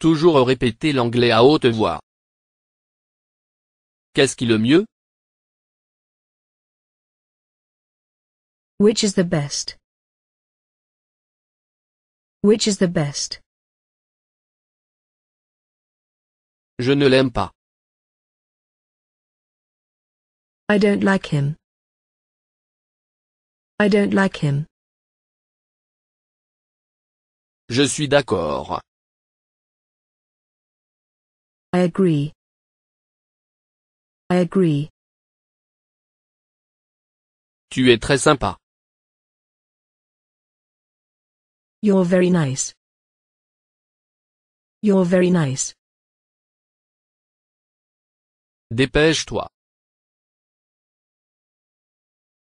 Toujours répéter l'anglais à haute voix. Qu'est-ce qui le mieux Which is the best Which is the best Je ne l'aime pas. I don't like him. I don't like him. Je suis d'accord. I agree. I agree. Tu es très sympa. You're very nice. You're very nice. Dépêche-toi.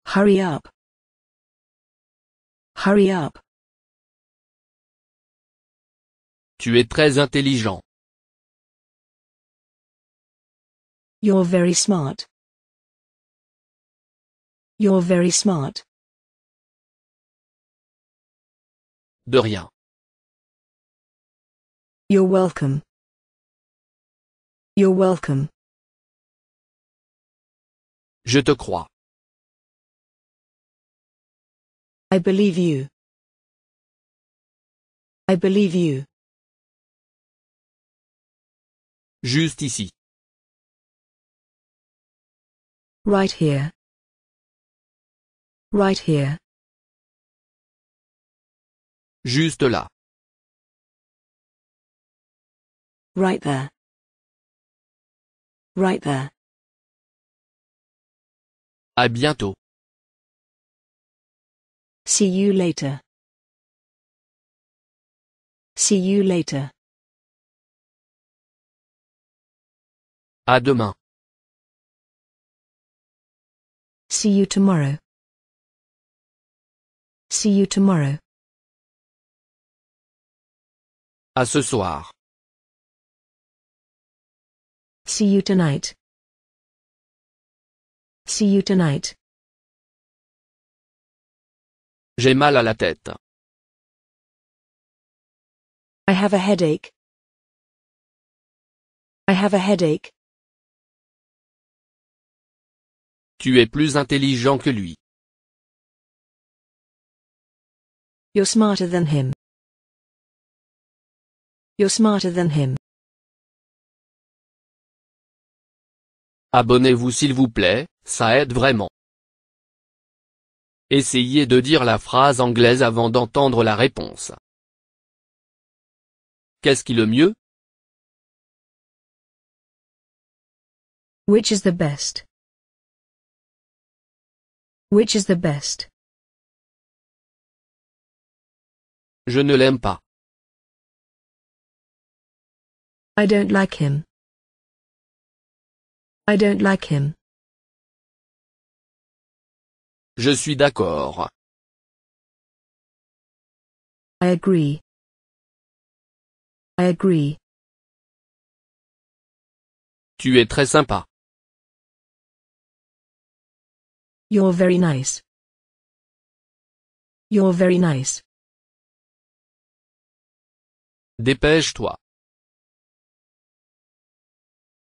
Hurry up. Hurry up. Tu es très intelligent. You're very smart. You're very smart. De rien. You're welcome. You're welcome. Je te crois. I believe you. I believe you. Juste ici. Right here. Right here. Juste là. Right there. Right there. À bientôt. See you later. See you later. À demain. See you tomorrow. See you tomorrow. À ce soir. See you tonight. See you tonight. J'ai mal à la tête. I have a headache. I have a headache. Tu es plus intelligent que lui. You're smarter than him. You're smarter than him. Abonnez-vous s'il vous plaît, ça aide vraiment. Essayez de dire la phrase anglaise avant d'entendre la réponse. Qu'est-ce qui le mieux? Which is the best? Which is the best? Je ne l'aime pas. I don't like him. I don't like him. Je suis d'accord. I agree. I agree. Tu es très sympa. You're very nice. You're very nice. Dépêche-toi.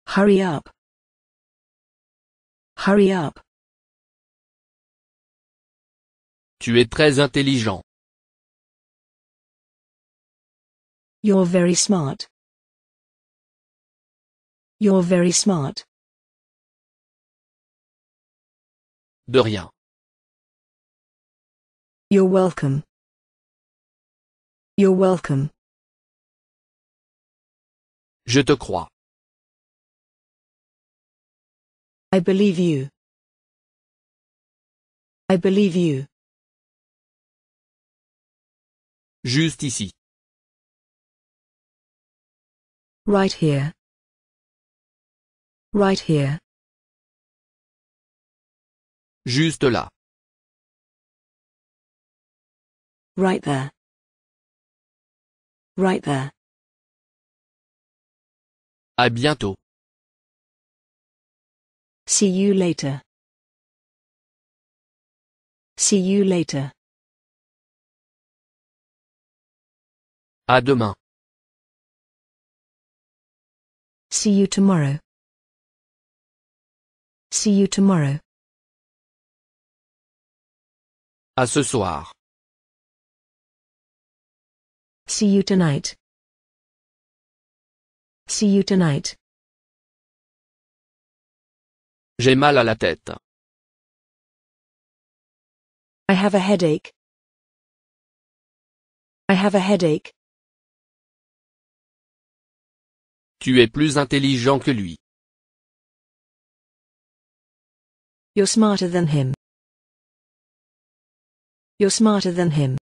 Hurry up. Hurry up. Tu es très intelligent. You're very smart. You're very smart. De rien. You're welcome. You're welcome. Je te crois. I believe you. I believe you. Juste ici. Right here. Right here. Juste là. Right there. Right there. À bientôt. See you later. See you later. À demain. See you tomorrow. See you tomorrow. À ce soir. See you tonight. See you tonight. J'ai mal à la tête. I have a headache. I have a headache. Tu es plus intelligent que lui. You're smarter than him. You're smarter than him.